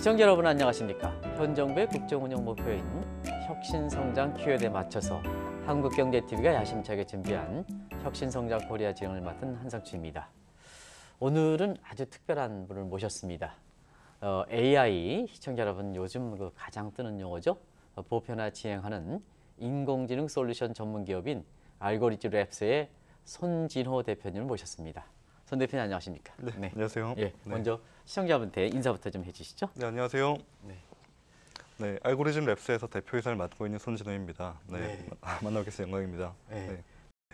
시청자 여러분 안녕하십니까 현 정부의 국정운영 목표인 혁신성장 기회에 맞춰서 한국경제TV가 야심차게 준비한 혁신성장 코리아 진흥을 맡은 한상추입니다 오늘은 아주 특별한 분을 모셨습니다 어, AI 시청자 여러분 요즘 그 가장 뜨는 용어죠 어, 보편화 진행하는 인공지능 솔루션 전문기업인 알고리즘 랩스의 손진호 대표님을 모셨습니다 선 대표님 안녕하십니까? 네, 네. 안녕하세요. 예, 네. 먼저 시청자분께 인사부터 좀 해주시죠. 네, 안녕하세요. 네. 네, 알고리즘 랩스에서 대표이사를 맡고 있는 손진호입니다. 네, 네. 아, 만나뵙겠습 영광입니다. 네. 네.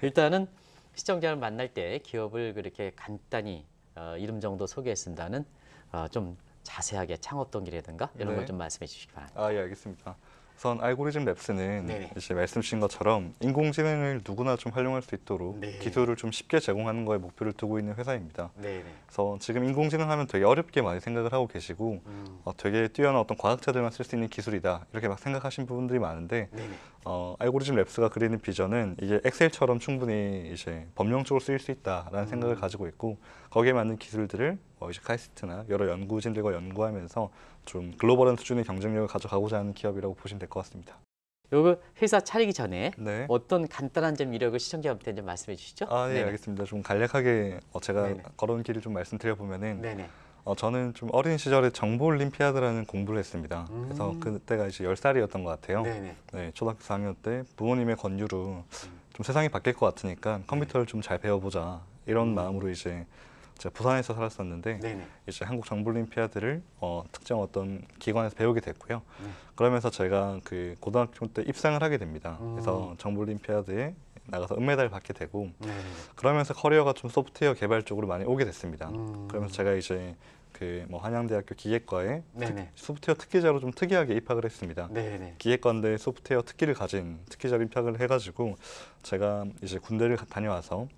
일단은 시청자를 만날 때 기업을 그렇게 간단히 어, 이름 정도 소개했습다는 어, 좀 자세하게 창업 동기라든가 이런 네. 걸좀 말씀해 주시기 바랍니다. 아, 예, 알겠습니다. 우선 알고리즘 랩스는 네네. 이제 말씀 주신 것처럼 인공지능을 누구나 좀 활용할 수 있도록 네 기술을 좀 쉽게 제공하는 거에 목표를 두고 있는 회사입니다. 네네. 네. 그래서 지금 인공지능 하면 되게 어렵게 많이 생각을 하고 계시고 음. 어, 되게 뛰어난 어떤 과학자들만 쓸 수 있는 기술이다 이렇게 막 생각하신 부분들이 많은데 네, 네. 어, 알고리즘 랩스가 그리는 비전은 이게 엑셀처럼 충분히 이제 법령적으로 쓰일 수 있다라는 음. 생각을 가지고 있고 거기에 맞는 기술들을 어, 이제 카이스트나 여러 연구진들과 연구하면서 좀 글로벌한 수준의 경쟁력을 가져가고자 하는 기업이라고 보시면 될 것 같습니다. 요거 회사 차리기 전에 네. 어떤 간단한 점 이력을 시청자분한테 좀 말씀해 주시죠. 아, 네, 네 알겠습니다. 좀 간략하게 어, 제가 네네. 걸어온 길을 좀 말씀드려 보면은 어, 저는 좀 어린 시절에 정보 올림피아드라는 공부를 했습니다. 음. 그래서 그때가 이제 열살이었던것 같아요. 네, 초등학교 4학년 때 부모님의 권유로 음. 좀 세상이 바뀔 것 같으니까 컴퓨터를 네. 좀잘 배워보자 이런 음. 마음으로 이제 제가 부산에서 살았었는데 네네. 이제 한국 정부올림피아드를 어, 특정 어떤 기관에서 배우게 됐고요. 네. 그러면서 제가 그 고등학교 때 입상을 하게 됩니다. 음. 그래서 정부올림피아드에 나가서 은메달을 받게 되고 네. 그러면서 커리어가 좀 소프트웨어 개발 쪽으로 많이 오게 됐습니다. 음. 그러면서 제가 이제 그 뭐 한양대학교 기계과에 특, 소프트웨어 특기자로 좀 특이하게 입학을 했습니다. 네네. 기계과인데 소프트웨어 특기를 가진 특기자로 입학을 해가지고 제가 이제 군대를 다녀와서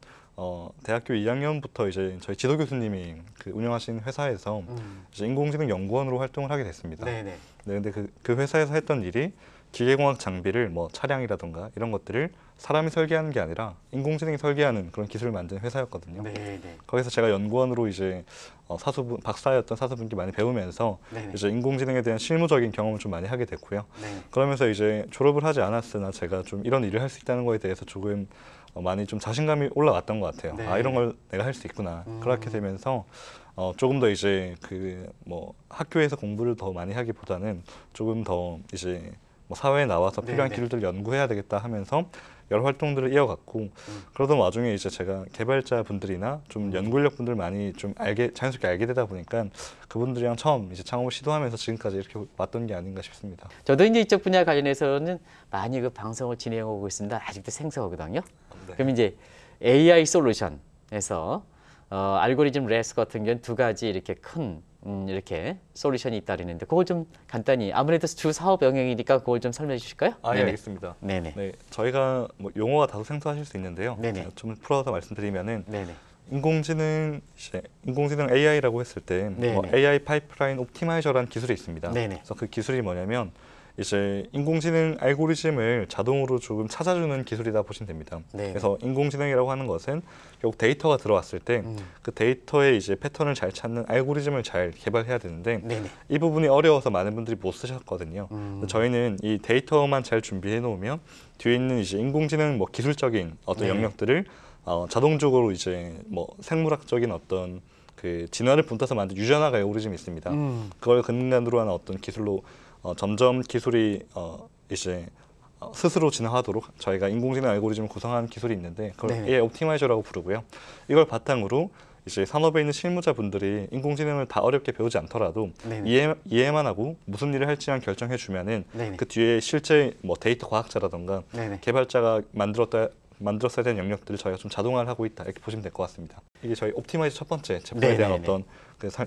어, 대학교 2학년부터 이제 저희 지도 교수님이 그 운영하신 회사에서 음. 이제 인공지능 연구원으로 활동을 하게 됐습니다. 네네. 네, 근데 그, 그 회사에서 했던 일이 기계공학 장비를 뭐 차량이라든가 이런 것들을 사람이 설계하는 게 아니라 인공지능이 설계하는 그런 기술을 만든 회사였거든요. 네네. 거기서 제가 연구원으로 이제 어, 사수분 박사였던 사수분께 많이 배우면서 네네. 이제 인공지능에 대한 실무적인 경험을 좀 많이 하게 됐고요. 네네. 그러면서 이제 졸업을 하지 않았으나 제가 좀 이런 일을 할 수 있다는 거에 대해서 조금 어, 많이 좀 자신감이 올라왔던 것 같아요. 아, 네. 아 이런 걸 내가 할 수 있구나. 음. 그렇게 되면서 어, 조금 더 이제 그 뭐 학교에서 공부를 더 많이 하기보다는 조금 더 이제 뭐 사회에 나와서 네, 필요한 네, 네. 길을 연구해야 되겠다 하면서 여러 활동들을 이어갔고 음. 그러던 와중에 이제 제가 개발자 분들이나 좀 음. 연구력 분들 많이 좀 알게 자연스럽게 알게 되다 보니까 그분들이랑 처음 이제 창업을 시도하면서 지금까지 이렇게 왔던 게 아닌가 싶습니다. 저도 이제 이쪽 분야 관련해서는 많이 그 방송을 진행하고 있습니다. 아직도 생소하거든요. 네. 그럼 이제 AI 솔루션에서 어, 알고리즘 레스 같은 경우는 두 가지 이렇게 큰 음, 이렇게 솔루션이 있다는데 그랬 그걸 좀 간단히 아무래도 주 사업 영역이니까 그걸 좀 설명해 주실까요? 아, 예, 네네. 알겠습니다. 네네. 네, 저희가 뭐 용어가 다소 생소하실 수 있는데요. 네네. 아, 좀 풀어서 말씀드리면은 네네. 인공지능 인공지능 AI라고 했을 때뭐 AI 파이프라인 옵티마이저라는 기술이 있습니다. 네네. 그래서 그 기술이 뭐냐면 이제 인공지능 알고리즘을 자동으로 조금 찾아주는 기술이다 보시면 됩니다. 네. 그래서 인공지능이라고 하는 것은 결국 데이터가 들어왔을 때그 음. 그 데이터의 이제 패턴을 잘 찾는 알고리즘을 잘 개발해야 되는데 네네. 네. 이 부분이 어려워서 많은 분들이 못 쓰셨거든요. 음. 저희는 이 데이터만 잘 준비해 놓으면 뒤에 있는 이제 인공지능 뭐 기술적인 어떤 네. 영역들을 어, 자동적으로 이제 뭐 생물학적인 어떤 그 진화를 분타서 만든 유전학 알고리즘이 있습니다. 음. 그걸 근간으로 한 어떤 기술로 어, 점점 기술이 어, 이제 어, 스스로 진화하도록 저희가 인공지능 알고리즘을 구성한 기술이 있는데 그걸 네. AI 옵티마이저라고 부르고요. 이걸 바탕으로 이제 산업에 있는 실무자분들이 인공지능을 다 어렵게 배우지 않더라도 네네. 이해, 만 하고 무슨 일을 할지만 결정해주면은 그 뒤에 실제 뭐 데이터 과학자라던가 네네. 개발자가 만들었다 만들었어야 되는 영역들을 저희가 좀 자동화를 하고 있다 이렇게 보시면 될 것 같습니다. 이게 저희 옵티마이즈 첫 번째 제품에 네네네. 네, 대한 네. 어떤 그 사,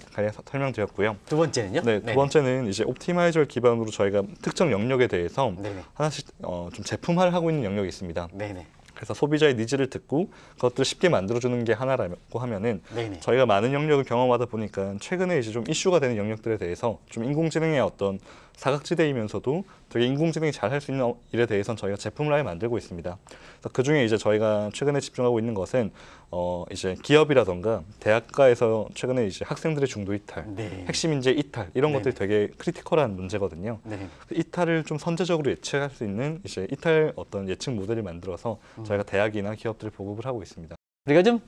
설명드렸고요. 두 번째는요? 네, 두 네네. 네. 번째는 이제 옵티마이저를 기반으로 저희가 특정 영역에 대해서 네네. 하나씩 어, 좀 제품화를 하고 있는 영역이 있습니다. 네네. 그래서 소비자의 니즈를 듣고 그것들을 쉽게 만들어주는 게 하나라고 하면은 네네. 저희가 많은 영역을 경험하다 보니까 최근에 이제 좀 이슈가 되는 영역들에 대해서 좀 인공지능의 어떤 사각지대이면서도 되게 인공지능이 잘 할 수 있는 일에 대해서는 저희가 제품을 아예 만들고 있습니다. 그 중에 이제 저희가 최근에 집중하고 있는 것은 어 이제 기업이라던가 대학가에서 최근에 이제 학생들의 중도 이탈, 네. 핵심 인재 이탈 이런 네. 것들이 되게 크리티컬한 문제거든요. 네. 그 이탈을 좀 선제적으로 예측할 수 있는 이제 이탈 어떤 예측 모델을 만들어서 음. 저희가 대학이나 기업들을 보급을 하고 있습니다. 우리가 좀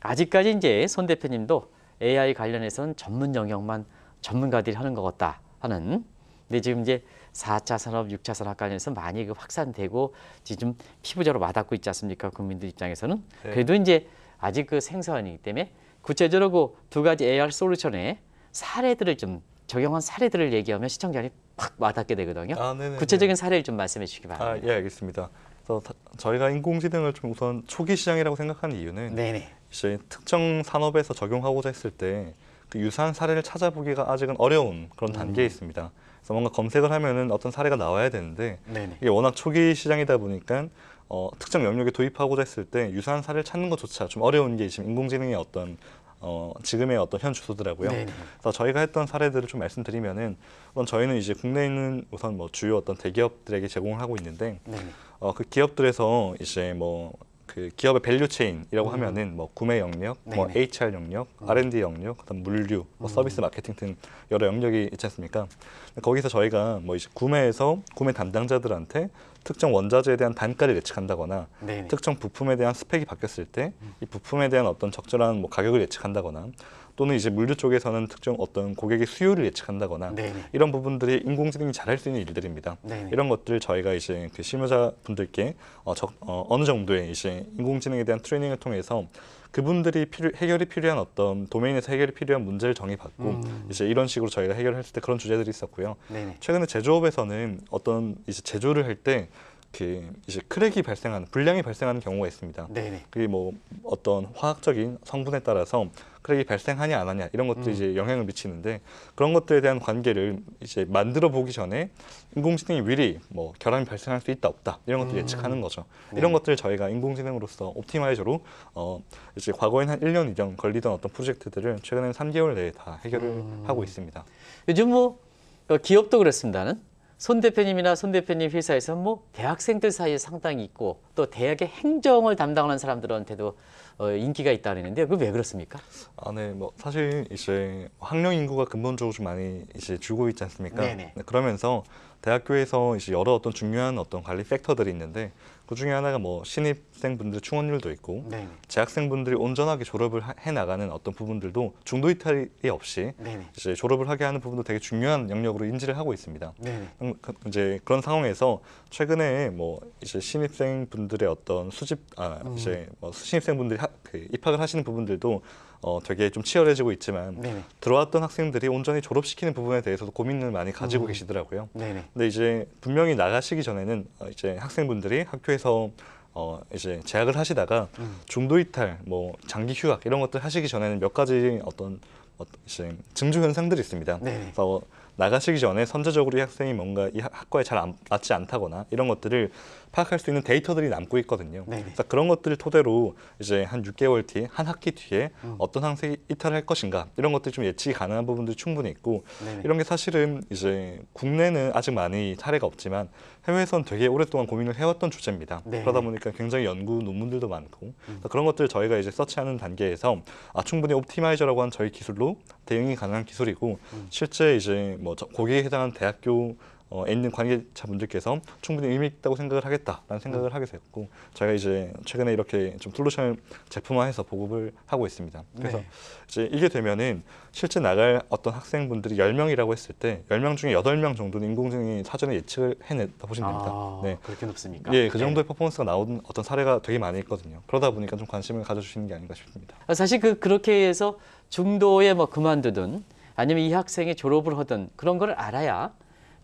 아직까지 이제 손 대표님도 AI 관련해서는 전문 영역만 전문가들이 하는 것 같다 하는 근데 지금 이제 4차 산업, 6차 산업 관련해서 많이 그 확산되고 지금 피부적으로 와닿고 있지 않습니까? 국민들 입장에서는. 네. 그래도 이제 아직 그 생소한이기 때문에 구체적으로 두 가지 AR 솔루션의 사례들을 좀 적용한 사례들을 얘기하면 시청자들이 팍 와닿게 되거든요. 아, 구체적인 사례를 좀 말씀해 주시기 아, 바랍니다. 아, 예, 알겠습니다. 그래서 저희가 인공지능을 좀 우선 초기 시장이라고 생각하는 이유는 네네. 이제 특정 산업에서 적용하고자 했을 때 그 유사한 사례를 찾아보기가 아직은 어려운 그런 단계에 음. 있습니다. 그래서 뭔가 검색을 하면은 어떤 사례가 나와야 되는데 네네. 이게 워낙 초기 시장이다 보니까 어, 특정 영역에 도입하고자 했을 때 유사한 사례를 찾는 것조차 좀 어려운 게 지금 인공지능의 어떤 어, 지금의 어떤 현 주소더라고요. 네네. 그래서 저희가 했던 사례들을 좀 말씀드리면은 우선 저희는 이제 국내에 있는 우선 뭐 주요 어떤 대기업들에게 제공을 하고 있는데 어, 그 기업들에서 이제 뭐그 기업의 밸류 체인이라고 음. 하면은 뭐 구매 영역, 뭐 네네. 뭐 HR 영역, 음. R&D 영역, 그다음 물류, 뭐 음. 서비스 마케팅 등 여러 영역이 있지 않습니까? 거기서 저희가 뭐 이제 구매에서 구매 담당자들한테 특정 원자재에 대한 단가를 예측한다거나 네네. 특정 부품에 대한 스펙이 바뀌었을 때이 음. 부품에 대한 어떤 적절한 뭐 가격을 예측한다거나 또는 이제 물류 쪽에서는 특정 어떤 고객의 수요를 예측한다거나 네네. 이런 부분들이 인공지능이 잘 할 수 있는 일들입니다. 네네. 이런 것들을 저희가 이제 그 실무자 분들께 어, 어, 어느 정도의 이제 인공지능에 대한 트레이닝을 통해서 그분들이 필요, 해결이 필요한 어떤 도메인에서 해결이 필요한 문제를 정의받고 음. 이제 이런 식으로 저희가 해결했을 때 그런 주제들이 있었고요. 네네. 최근에 제조업에서는 어떤 이제 제조를 할때 특 이제 크랙이 발생하는 불량이 발생하는 경우가 있습니다. 네네. 그게 뭐 어떤 화학적인 성분에 따라서 크랙이 발생하냐 안 하냐 이런 것들이 음. 이제 영향을 미치는데 그런 것들에 대한 관계를 이제 만들어 보기 전에 인공지능이 미리 뭐 결함이 발생할 수 있다 없다 이런 것들 음. 예측하는 거죠. 네. 이런 것들을 저희가 인공지능으로서 옵티마이저로 어 이제 과거엔 한일년 이상 걸리던 어떤 프로젝트들을 최근에는 삼개월 내에 다 해결을 음. 하고 있습니다. 요즘 뭐 어, 기업도 그렇습니다는 손 대표님이나 손 대표님 회사에서 뭐 대학생들 사이에 상당히 있고 또 대학의 행정을 담당하는 사람들한테도 어, 인기가 있다는데 그 왜 그렇습니까? 아, 네, 뭐 사실 이제 학령 인구가 근본적으로 좀 많이 이제 줄고 있지 않습니까? 네네. 네, 그러면서 대학교에서 이제 여러 어떤 중요한 어떤 관리 섹터들이 있는데 그 중에 하나가 뭐 신입생분들 충원율도 있고 네네. 재학생분들이 온전하게 졸업을 해 나가는 어떤 부분들도 중도 이탈이 없이 네네. 이제 졸업을 하게 하는 부분도 되게 중요한 영역으로 인지를 하고 있습니다. 음, 그, 이제 그런 상황에서 최근에 뭐 이제 신입생분들의 어떤 수집 아 음. 이제 뭐 신입생분들이 하, 그 입학을 하시는 부분들도 어, 되게 좀 치열해지고 있지만 네네. 들어왔던 학생들이 온전히 졸업시키는 부분에 대해서도 고민을 많이 가지고 음. 계시더라고요. 네네. 근데 이제 분명히 나가시기 전에는 어, 이제 학생분들이 학교에서 어, 이제 재학을 하시다가 음. 중도 이탈, 뭐 장기 휴학 이런 것들 하시기 전에는 몇 가지 어떤 지금 증주 현상들이 있습니다. 네. 그래서 나가시기 전에 선제적으로 이 학생이 뭔가 이 학과에 잘 안, 맞지 않다거나 이런 것들을 파악할 수 있는 데이터들이 남고 있거든요. 네네. 네. 그래서 그런 것들을 토대로 이제 한 6개월 뒤에 한 학기 뒤에 음. 어떤 항생 이탈할 이 것인가 이런 것들이 좀 예측이 가능한 부분들이 충분히 있고 네네. 네. 이런 게 사실은 이제 국내는 아직 많이 사례가 없지만 해외에선 되게 오랫동안 고민을 해왔던 주제입니다. 네네. 그러다 보니까 굉장히 연구 논문들도 많고 음. 그런 것들 을 저희가 이제 서치하는 단계에서 아, 충분히 옵티마이저라고 한 저희 기술로 대응이 가능한 기술이고 음. 실제 이제 뭐 거기에 해당한 대학교 어, 있는 관계자분들께서 충분히 의미 있다고 생각을 하겠다라는 생각을 음. 하게 됐고 제가 이제 최근에 이렇게 좀 솔루션을 제품화해서 보급을 하고 있습니다. 그래서 네. 이제 이게 되면은 실제 나갈 어떤 학생분들이 열명이라고 했을 때열 명 중에 여덟 명 정도는 인공지능이 사전에 예측을 해냈다 보시면 됩니다. 아, 네. 그렇게 높습니까? 예, 그 네. 정도의 네. 퍼포먼스가 나온 어떤 사례가 되게 많이 있거든요. 그러다 보니까 좀 관심을 가져주시는 게 아닌가 싶습니다. 사실 그 그렇게 해서 중도에 뭐 그만두든 아니면 이 학생이 졸업을 하든 그런 걸 알아야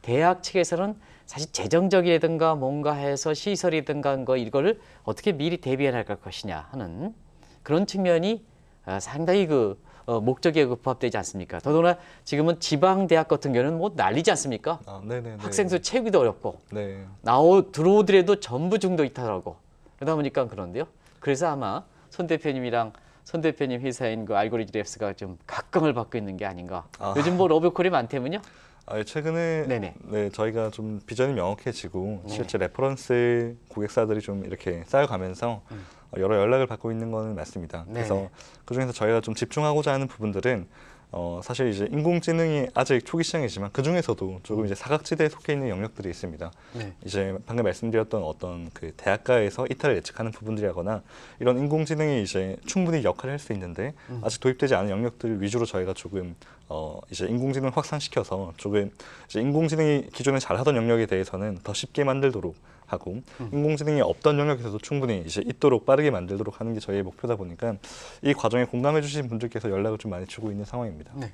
대학 측에서는 사실 재정적이든가 뭔가 해서 시설이든가 한거 이거를 어떻게 미리 대비해 나갈 것이냐 하는 그런 측면이 아, 상당히 그 어, 목적에 부합되지 않습니까? 더더나 지금은 지방 대학 같은 경우는 뭐 난리지 않습니까? 아, 학생 수 채우기도 어렵고 네. 나오 들어오더라도 전부 중도 이탈하고 그러다 보니까 그런데요. 그래서 아마 손 대표님이랑 손 대표님 회사인 그 알고리즘랩스가 좀 각광을 받고 있는 게 아닌가. 아. 요즘 뭐 러브콜이 많다면요? 아, 예, 최근에 네네. 네 저희가 좀 비전이 명확해지고 네 실제 레퍼런스 고객사들이 좀 이렇게 쌓여가면서 음. 여러 연락을 받고 있는 거는 맞습니다. 네네. 그래서 그 중에서 저희가 좀 집중하고자 하는 부분들은 어, 사실 이제 인공지능이 아직 초기 시장이지만 그 중에서도 조금 이제 사각지대에 속해 있는 영역들이 있습니다. 네. 이제 방금 말씀드렸던 어떤 그 대학가에서 이탈을 예측하는 부분들이거나 이런 인공지능이 이제 충분히 역할을 할 수 있는데 음. 아직 도입되지 않은 영역들 위주로 저희가 조금 어, 이제 인공지능 확산시켜서 조금 이제 인공지능이 기존에 잘하던 영역에 대해서는 더 쉽게 만들도록 하고 음. 인공지능이 없던 영역에서도 충분히 이제 있도록 빠르게 만들도록 하는 게 저희의 목표다 보니까 이 과정에 공감해 주신 분들께서 연락을 좀 많이 주고 있는 상황입니다. 네.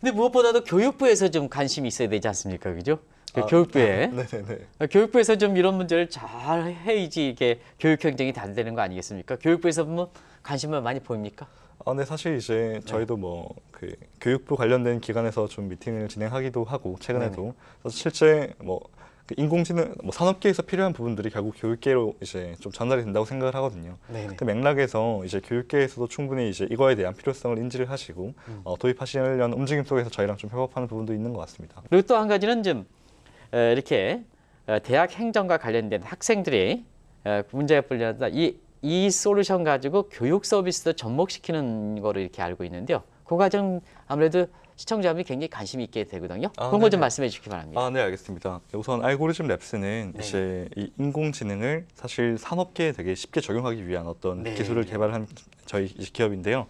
근데 무엇보다도 교육부에서 좀 관심이 있어야 되지 않습니까? 그죠? 그 아, 교육부에 아, 네, 네, 네. 아, 교육부에서 좀 이런 문제를 잘 해야지 이게 교육 행정이 잘 되는 거 아니겠습니까? 교육부에서 보면 뭐 관심을 많이 보입니까? 아, 네, 사실 이제 저희도 네. 뭐 뭐그 교육부 관련된 기관에서 좀 미팅을 진행하기도 하고 최근에도 실제 뭐그 인공지능 뭐 산업계에서 필요한 부분들이 결국 교육계로 이제 좀 전달이 된다고 생각을 하거든요. 네네. 그 맥락에서 이제 교육계에서도 충분히 이제 이거에 대한 필요성을 인지를 하시고 음. 어, 도입하시려는 움직임 속에서 저희랑 좀 협업하는 부분도 있는 것 같습니다. 그리고 또 한 가지는 좀 이렇게 대학 행정과 관련된 학생들이 문제에 불리다 이, 이 솔루션 가지고 교육 서비스도 접목시키는 거로 이렇게 알고 있는데요. 그 과정 아무래도 시청자분이 굉장히 관심 있게 되거든요. 아, 그런 걸 좀 말씀해 주시기 바랍니다. 아, 네, 알겠습니다. 우선 알고리즘 랩스는 네. 이제 이 인공지능을 사실 산업계에 되게 쉽게 적용하기 위한 어떤 네. 기술을 개발한 저희 기업인데요.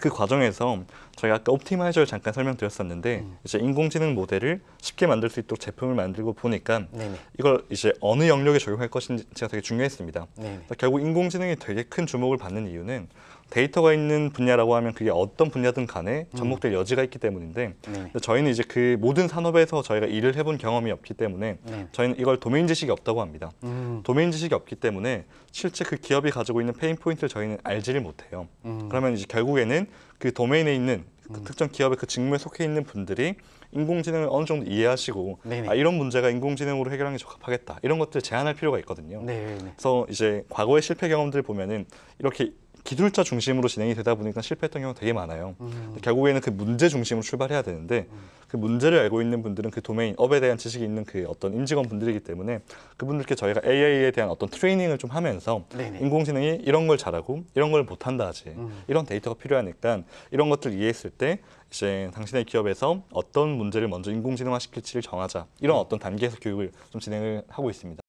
그 과정에서 저희 아까 옵티마이저를 잠깐 설명드렸었는데 음. 이제 인공지능 모델을 쉽게 만들 수 있도록 제품을 만들고 보니까 네네. 이걸 이제 어느 영역에 적용할 것인지가 되게 중요했습니다. 그러니까 결국 인공지능이 되게 큰 주목을 받는 이유는 데이터가 있는 분야라고 하면 그게 어떤 분야든 간에 음. 접목될 음. 여지가 있기 때문인데 네. 저희는 이제 그 모든 산업에서 저희가 일을 해본 경험이 없기 때문에 네. 저희는 이걸 도메인 지식이 없다고 합니다. 음. 도메인 지식이 없기 때문에 실제 그 기업이 가지고 있는 페인 포인트를 저희는 알지를 못해요. 음. 그러면 이제 결국에는 그 도메인에 있는 그 음. 특정 기업의 그 직무에 속해 있는 분들이 인공지능을 어느 정도 이해하시고 네, 네. 아, 이런 문제가 인공지능으로 해결하는 게 적합하겠다 이런 것들 을 제안할 필요가 있거든요. 네네. 네, 그래서 이제 과거의 실패 경험들 을 보면은 이렇게 기술자 중심으로 진행이 되다 보니까 실패했던 경우가 되게 많아요. 음. 결국에는 그 문제 중심으로 출발해야 되는데 음. 그 문제를 알고 있는 분들은 그 도메인 업에 대한 지식이 있는 그 어떤 임직원 분들이기 때문에 그분들께 저희가 AI에 대한 어떤 트레이닝을 좀 하면서 네네. 인공지능이 이런 걸 잘하고 이런 걸 못한다 하지 음. 이런 데이터가 필요하니까 이런 것들 이해했을 때 이제 당신의 기업에서 어떤 문제를 먼저 인공지능화 시킬지를 정하자 이런 음. 어떤 단계에서 교육을 좀 진행을 하고 있습니다.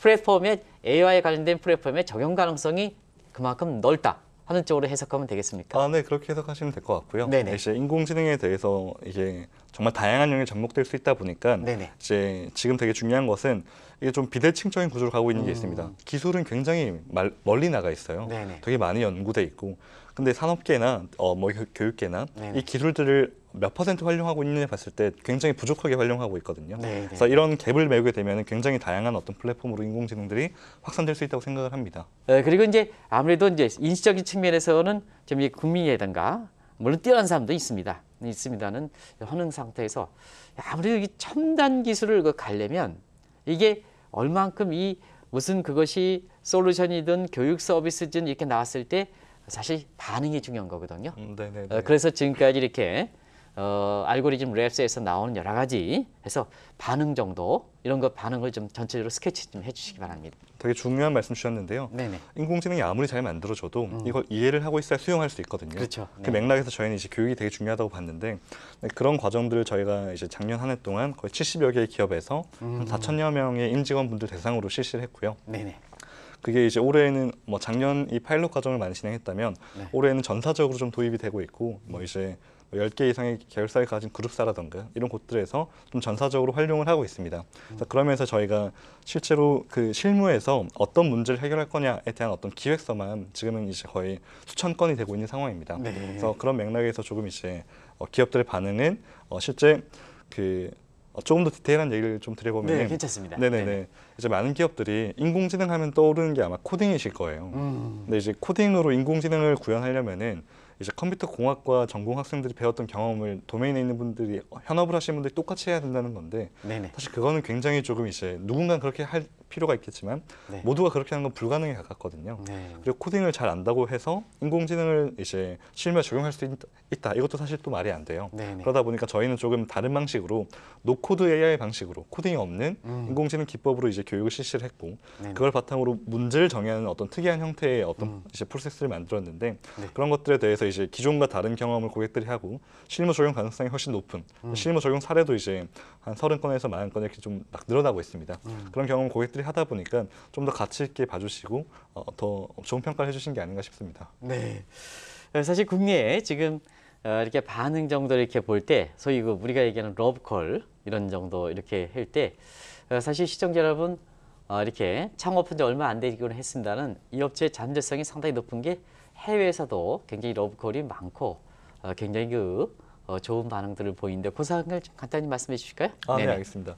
플랫폼의 a i 관련된 플랫폼의 적용 가능성이 그만큼 넓다 하는 쪽으로 해석하면 되겠습니까? 아, 네, 그렇게 해석하시면 될 것 같고요. 네네. 이제 인공지능에 대해서 이게 정말 다양한 영역에 접목될 수 있다 보니까 네네. 이제 지금 되게 중요한 것은 이게 좀 비대칭적인 구조를 가고 있는 게 음. 있습니다. 기술은 굉장히 멀리 나가 있어요. 네네. 되게 많이 연구돼 있고 근데 산업계나 어, 뭐 교육계나 네네. 이 기술들을 몇 퍼센트 활용하고 있느냐 봤을 때 굉장히 부족하게 활용하고 있거든요. 네네. 그래서 이런 갭을 메우게 되면 굉장히 다양한 어떤 플랫폼으로 인공지능들이 확산될 수 있다고 생각을 합니다. 네, 그리고 이제 아무래도 이제 인식적인 측면에서는 지 국민이라든가 물론 뛰어난 사람도 있습니다. 있습니다는 허능 상태에서 아무래도 이 첨단 기술을 그 가려면 이게 얼만큼 이 무슨 그것이 솔루션이든 교육 서비스든 이렇게 나왔을 때 사실 반응이 중요한 거거든요. 음, 네, 네, 어, 네. 그래서 지금까지 이렇게 어, 알고리즘 랩스에서 나오는 여러 가지 해서 반응 정도 이런 것 반응을 좀 전체적으로 스케치 좀 해주시기 바랍니다. 되게 중요한 말씀 주셨는데요. 네네. 인공지능이 아무리 잘만들어져도 음. 이걸 이해를 하고 있어야 수용할 수 있거든요. 그렇죠. 그 맥락에서 저희는 이제 교육이 되게 중요하다고 봤는데 그런 과정들을 저희가 이제 작년 한 해 동안 거의 70여 개의 기업에서 음. 한 4천여 명의 임직원분들 대상으로 실시를 했고요. 네네. 그게 이제 올해에는 뭐 작년 이 파일럿 과정을 많이 진행했다면 네. 올해는 전사적으로 좀 도입이 되고 있고 뭐 이제 뭐 열개 이상의 계열사에 가진 그룹사라던가 이런 곳들에서 좀 전사적으로 활용을 하고 있습니다. 음. 그러면서 저희가 실제로 그 실무에서 어떤 문제를 해결할 거냐에 대한 어떤 기획서만 지금은 이제 거의 수천 건이 되고 있는 상황입니다. 네. 그래서 그런 맥락에서 조금 이제 어 기업들의 반응은 어 실제 그 어, 조금 더 디테일한 얘기를 좀 드려보면 네, 괜찮습니다. 네네네. 네네. 이제 많은 기업들이 인공지능 하면 떠오르는 게 아마 코딩이실 거예요. 음. 근데 이제 코딩으로 인공지능을 구현하려면은 이제 컴퓨터 공학과 전공 학생들이 배웠던 경험을 도메인에 있는 분들이 현업을 하시는 분들이 똑같이 해야 된다는 건데 네네. 사실 그거는 굉장히 조금 이제 누군가 그렇게 할 필요가 있겠지만 네. 모두가 그렇게 하는 건 불가능에 가깝거든요. 네. 그리고 코딩을 잘 안다고 해서 인공지능을 이제 실무에 적용할 수 있, 다 이것도 사실 또 말이 안 돼요. 네네. 네. 그러다 보니까 저희는 조금 다른 방식으로 노코드 AI 방식으로 코딩이 없는 음. 인공지능 기법으로 이제 교육을 실시를 했고 네네. 네. 그걸 바탕으로 문제를 정의하는 어떤 특이한 형태의 어떤 음. 이제 프로세스를 만들었는데 네. 그런 것들에 대해서 이제 기존과 다른 경험을 고객들이 하고 실무 적용 가능성이 훨씬 높은 음. 실무 적용 사례도 이제 한 30건에서 40건 이렇게 좀막 늘어나고 있습니다. 음. 그런 경험 고객들이 하다 보니까 좀 더 가치 있게 봐주시고 어, 더 좋은 평가를 해주신 게 아닌가 싶습니다. 네, 사실 국내에 지금 어, 이렇게 반응 정도 이렇게 볼 때 소위 그 우리가 얘기하는 러브콜 이런 정도 이렇게 할때 어, 사실 시청자 여러분 어, 이렇게 창업한 지 얼마 안 되기로 했습니다는 이 업체의 잠재성이 상당히 높은 게 해외에서도 굉장히 러브콜이 많고 굉장히 그 어, 좋은 반응들을 보이는데 그 사항을 좀 간단히 말씀해 주실까요? 아, 네 알겠습니다.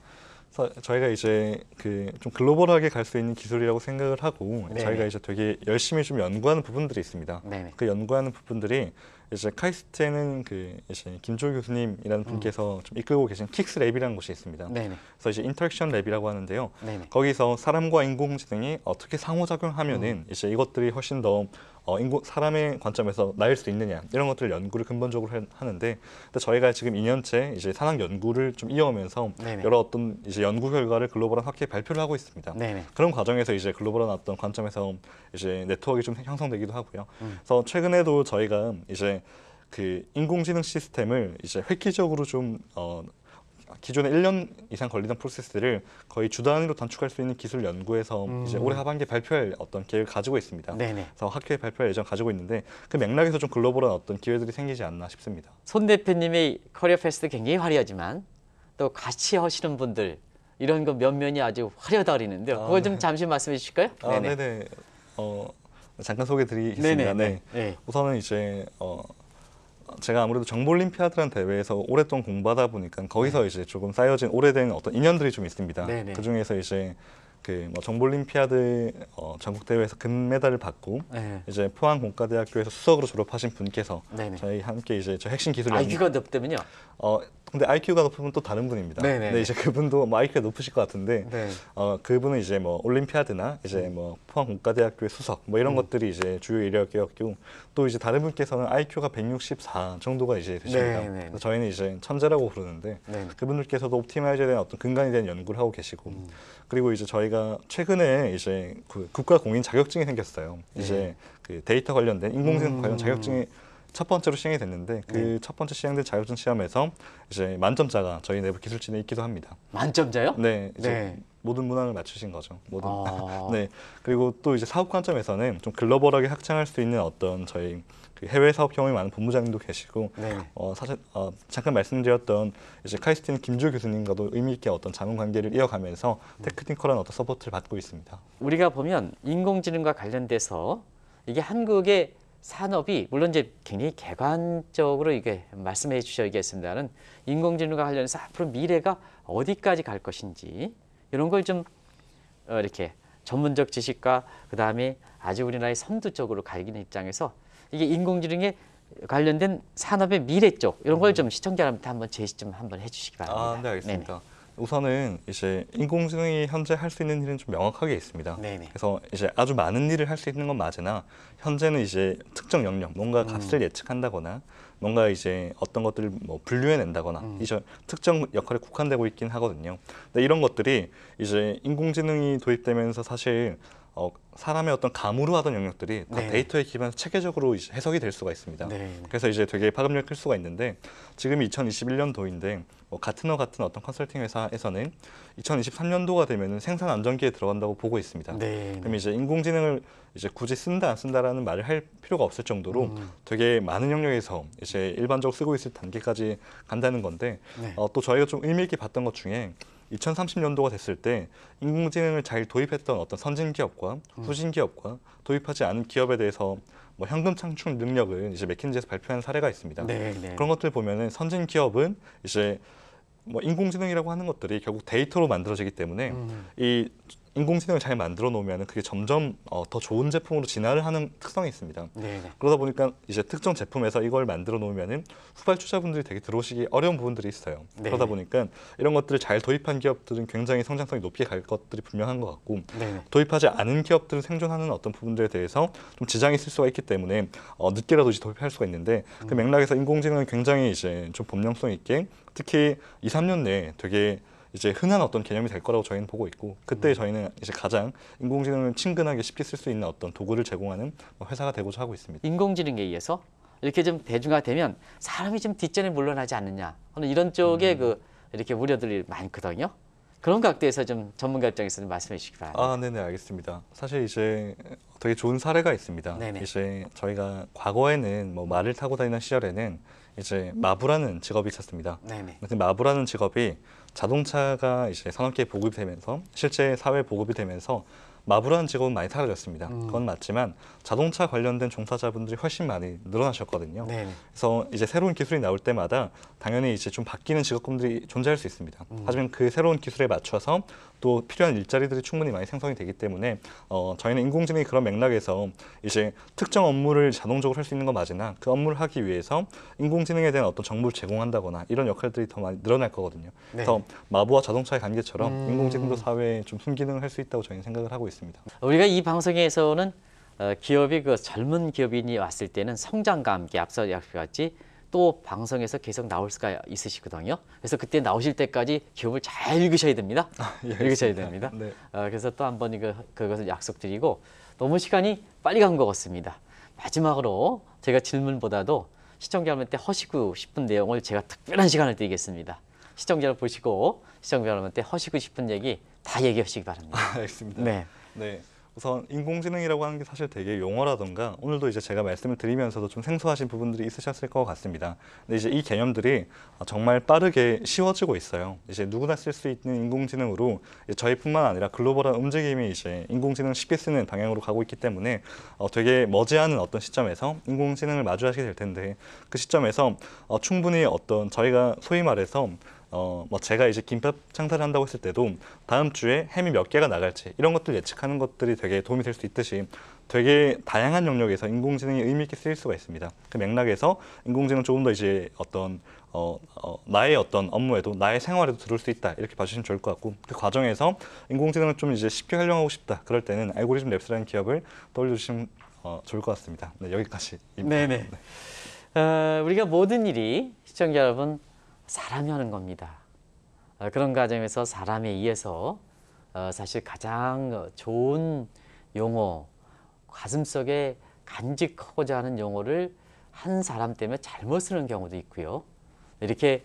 저희가 이제 그좀 글로벌하게 갈 수 있는 기술이라고 생각을 하고 네네. 저희가 이제 되게 열심히 좀 연구하는 부분들이 있습니다. 네네. 그 연구하는 부분들이 이제 카이스트에는 그 이제 김조 교수님이라는 음. 분께서 음. 좀 이끌고 계신 킥스 랩이라는 곳이 있습니다. 네네. 그래서 이제 인터랙션 랩이라고 하는데요. 네네. 거기서 사람과 인공지능이 어떻게 상호작용하면은 음. 이제 이것들이 훨씬 더 어, 인구, 사람의 관점에서 나을 수 있느냐 이런 것들을 연구를 근본적으로 하는데 근데 저희가 지금 2년째 이제 산학 연구를 좀 이어오면서 네네. 여러 어떤 이제 연구 결과를 글로벌한 학회에 발표를 하고 있습니다. 네네. 그런 과정에서 이제 글로벌한 어떤 관점에서 이제 네트워크가 좀 형성되기도 하고요. 음. 그래서 최근에도 저희가 이제 그 인공지능 시스템을 이제 획기적으로 좀 어, 기존에 1년 이상 걸리던 프로세스를 거의 주 단위로 단축할 수 있는 기술 연구에서 음. 이제 올해 하반기에 발표할 어떤 계획을 가지고 있습니다. 네네. 그래서 학교에 발표할 예정 가지고 있는데 그 맥락에서 좀 글로벌한 어떤 기회들이 생기지 않나 싶습니다. 손 대표님의 커리어 패스도 굉장히 화려하지만 또 같이 하시는 분들 이런 거 면면이 아주 화려다 그러는데요. 아, 그걸 좀 네. 잠시 말씀해 주실까요? 아, 네네. 네네. 어, 잠깐 소개드리겠습니다. 네. 네. 우선은 이제 어 제가 아무래도 정볼림피아드라는 대회에서 오랫동안 공부하다 보니까 거기서 네. 이제 조금 쌓여진 오래된 어떤 인연들이 좀 있습니다. 네네. 그 중에서 이제 그뭐 정볼림피아드 어, 전국 대회에서 금메달을 받고 네. 이제 포항 공과대학교에서 수석으로 졸업하신 분께서 네네. 저희 함께 이제 저 핵심 기술 아, 연구... 가 높다면요? 어 근데 IQ가 높으면 또 다른 분입니다. 네네. 네, 근데 네. 이제 그분도 뭐 IQ가 높으실 것 같은데 네. 어, 그분은 이제 뭐 올림피아드나 이제 음. 뭐 포항공과대학교의 수석 뭐 이런 음. 것들이 이제 주요 이력이었고 또 이제 다른 분께서는 IQ가 164 정도가 이제 되십니다. 네, 저희는 이제 천재라고 부르는데 네네. 그분들께서도 옵티마이저에 대한 어떤 근간에 대한 연구를 하고 계시고 음. 그리고 이제 저희가 최근에 이제 그 국가공인 자격증이 생겼어요. 이제 그 데이터 관련된 인공지능 음. 관련 자격증이 첫 번째로 시행이 됐는데 그첫 네. 번째 시행된 자격증 시험에서 이제 만점자가 저희 내부 기술진에 있기도 합니다. 만점자요? 네. 네. 모든 문항을 맞추신 거죠. 모든. 아... 네. 그리고 또 이제 사업 관점에서는 좀 글로벌하게 확장할 수 있는 어떤 저희 그 해외 사업 경험이 많은 본부장님도 계시고 네. 어, 사실 어, 잠깐 말씀드렸던 이제 카이스틴 김주 교수님과도 의미 있게 어떤 자문 관계를 이어가면서 음. 테크니컬한 어떤 서포트를 받고 있습니다. 우리가 보면 인공지능과 관련돼서 이게 한국의 산업이 물론 이제 굉장히 개관적으로 이게 말씀해 주셔야겠습니다는 인공지능과 관련해서 앞으로 미래가 어디까지 갈 것인지 이런 걸 좀 어, 이렇게 전문적 지식과 그 다음에 아주 우리나라의 선두적으로 갈긴 입장에서 이게 인공지능에 관련된 산업의 미래 쪽 이런 걸좀 음. 시청자 여러분한테 한번 제시 좀 한번 해주시기 바랍니다. 아, 네, 알겠습니다. 네네. 우선은 이제 인공지능이 현재 할 수 있는 일은 좀 명확하게 있습니다. 네네. 그래서 이제 아주 많은 일을 할 수 있는 건 맞으나 현재는 이제 특정 영역, 뭔가 음. 값을 음. 예측한다거나 뭔가 이제 어떤 것들을 뭐 분류해낸다거나 음. 이제 특정 역할에 국한되고 있긴 하거든요. 근데 이런 것들이 이제 인공지능이 도입되면서 사실 어, 사람의 어떤 감으로 하던 영역들이 다 네. 데이터에 기반해서 체계적으로 해석이 될 수가 있습니다. 네. 그래서 이제 되게 파급력이 클 수가 있는데 지금 2021년도인데 뭐 같은 어 같은 어떤 컨설팅 회사에서는 2023년도가 되면 생산 안정기에 들어간다고 보고 있습니다. 네. 그럼 이제 인공지능을 이제 굳이 쓴다 안 쓴다라는 말을 할 필요가 없을 정도로 음. 되게 많은 영역에서 이제 일반적으로 쓰고 있을 단계까지 간다는 건데 네. 어, 또 저희가 좀 의미 있게 봤던 것 중에 2030년도가 됐을 때 인공지능을 잘 도입했던 어떤 선진 기업과 음. 후진 기업과 도입하지 않은 기업에 대해서 뭐 현금 창출 능력을 이제 맥킨지에서 발표한 사례가 있습니다. 네, 네. 그런 것들 보면은 선진 기업은 이제 뭐 인공지능이라고 하는 것들이 결국 데이터로 만들어지기 때문에 음. 이 인공지능을 잘 만들어 놓으면 그게 점점 어, 더 좋은 제품으로 진화를 하는 특성이 있습니다. 네네. 그러다 보니까 이제 특정 제품에서 이걸 만들어 놓으면 후발투자분들이 되게 들어오시기 어려운 부분들이 있어요. 네네. 그러다 보니까 이런 것들을 잘 도입한 기업들은 굉장히 성장성이 높게 갈 것들이 분명한 것 같고 네네. 도입하지 않은 기업들은 생존하는 어떤 부분들에 대해서 좀 지장이 있을 수가 있기 때문에 어, 늦게라도 이제 도입할 수가 있는데 그 음. 맥락에서 인공지능은 굉장히 이제 좀 범용성 있게 특히 2, 3년 내에 되게 이제 흔한 어떤 개념이 될 거라고 저희는 보고 있고 그때 음. 저희는 이제 가장 인공지능을 친근하게 쉽게 쓸 수 있는 어떤 도구를 제공하는 뭐 회사가 되고자 하고 있습니다. 인공지능에 의해서 이렇게 좀 대중화되면 사람이 좀 뒷전에 물러나지 않느냐 하는 이런 쪽에 음. 그 이렇게 우려들이 많거든요. 그런 각도에서 좀 전문가 입장에서 좀 말씀해 주시기 바랍니다. 아, 네네, 알겠습니다. 사실 이제 되게 좋은 사례가 있습니다. 네네. 이제 저희가 과거에는 뭐 말을 타고 다니는 시절에는 이제 마부라는 직업이 있었습니다. 네네. 그 마부라는 직업이 자동차가 이제 산업계 보급되면서 실제 사회 보급이 되면서 마블한 직업은 많이 사라졌습니다. 음. 그건 맞지만 자동차 관련된 종사자분들이 훨씬 많이 늘어나셨거든요. 네. 그래서 이제 새로운 기술이 나올 때마다 당연히 이제 좀 바뀌는 직업군들이 존재할 수 있습니다. 음. 하지만 그 새로운 기술에 맞춰서 또 필요한 일자리들이 충분히 많이 생성이 되기 때문에 어, 저희는 인공지능이 그런 맥락에서 이제 특정 업무를 자동적으로 할 수 있는 건 맞으나 그 업무를 하기 위해서 인공지능에 대한 어떤 정보를 제공한다거나 이런 역할들이 더 많이 늘어날 거거든요. 네. 그래서 마부와 자동차의 관계처럼 음. 인공지능도 사회에 좀 순기능을 할 수 있다고 저희는 생각을 하고 있습니다. 있습니다. 우리가 이 방송에서는 어, 기업이 그 젊은 기업인이 왔을 때는 성장과 함께 앞서 약속했지 또 방송에서 계속 나올 수가 있으시거든요. 그래서 그때 나오실 때까지 기업을 잘 읽으셔야 됩니다. 아, 예, 읽으셔야 됩니다. 네. 어, 그래서 또 한번 이거 그것을 약속드리고 너무 시간이 빨리 간 것 같습니다. 마지막으로 제가 질문보다도 시청자 여러분한테 허시고 싶은 내용을 제가 특별한 시간을 드리겠습니다. 시청자를 보시고 시청자 여러분한테 허시고 싶은 얘기 다 얘기하시기 바랍니다. 아, 알겠습니다. 네. 네. 우선 인공지능이라고 하는 게 사실 되게 용어라던가 오늘도 이제 제가 말씀을 드리면서도 좀 생소하신 부분들이 있으셨을 것 같습니다. 근데 이제 이 개념들이 정말 빠르게 쉬워지고 있어요. 이제 누구나 쓸 수 있는 인공지능으로 저희뿐만 아니라 글로벌한 움직임이 이제 인공지능 쉽게 쓰는 방향으로 가고 있기 때문에 어, 되게 머지않은 어떤 시점에서 인공지능을 마주하게될 텐데 그 시점에서 어, 충분히 어떤 저희가 소위 말해서 어, 뭐 제가 이제 김밥 창사를 한다고 했을 때도 다음 주에 햄이 몇 개가 나갈지 이런 것들 예측하는 것들이 되게 도움이 될 수 있듯이 되게 다양한 영역에서 인공지능이 의미 있게 쓰일 수가 있습니다. 그 맥락에서 인공지능 은 조금 더 이제 어떤 어, 어, 나의 어떤 업무에도 나의 생활에도 들을 수 있다 이렇게 봐주시면 좋을 것 같고 그 과정에서 인공지능을 좀 이제 쉽게 활용하고 싶다 그럴 때는 알고리즘 랩스라는 기업을 떠올려주시면 어, 좋을 것 같습니다. 네, 여기까지. 입니다 네네. 네. 어, 우리가 모든 일이 시청자 여러분 사람이 하는 겁니다. 어, 그런 과정에서 사람에 의해서 어, 사실 가장 어, 좋은 용어, 가슴속에 간직하고자 하는 용어를 한 사람 때문에 잘못 쓰는 경우도 있고요. 이렇게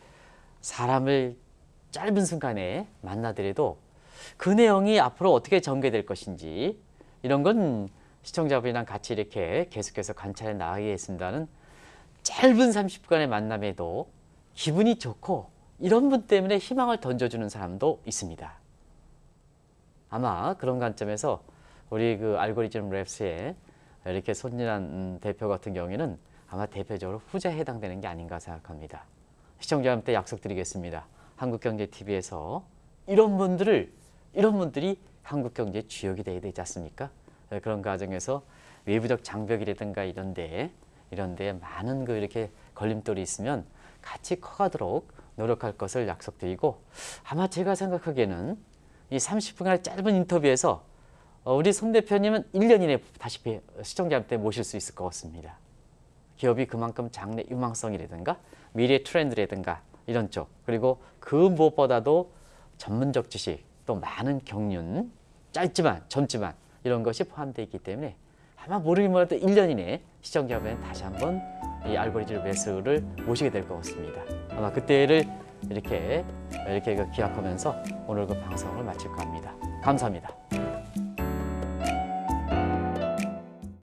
사람을 짧은 순간에 만나더라도 그 내용이 앞으로 어떻게 전개될 것인지 이런 건 시청자분이랑 같이 이렇게 계속해서 관찰해 나가겠습니다는 짧은 30분간의 만남에도 기분이 좋고 이런 분 때문에 희망을 던져주는 사람도 있습니다. 아마 그런 관점에서 우리 그 알고리즘 랩스에 이렇게 손진한 음, 대표 같은 경우에는 아마 대표적으로 후자에 해당되는 게 아닌가 생각합니다. 시청자 함께 약속드리겠습니다. 한국경제TV에서 이런 분들을 이런 분들이 한국경제 주역이 되어야 되지 않습니까? 네, 그런 과정에서 외부적 장벽이라든가 이런 데 이런 데에 많은 그 이렇게 걸림돌이 있으면 같이 커가도록 노력할 것을 약속드리고 아마 제가 생각하기에는 이 30분간의 짧은 인터뷰에서 어, 우리 손 대표님은 1년 이내 다시 시청자한테 모실 수 있을 것 같습니다. 기업이 그만큼 장래 유망성이라든가 미래 트렌드라든가 이런 쪽 그리고 그 무엇보다도 전문적 지식 또 많은 경륜 짧지만 젊지만 이런 것이 포함되어 있기 때문에 아마 모르기만 해도 1년 이내 시청자분 다시 한번 이알고리질매수를 모시게 될 것 같습니다. 아마 그때를 이렇게 이렇게 기약하면서 오늘 그 방송을 마칠까 합니다. 감사합니다.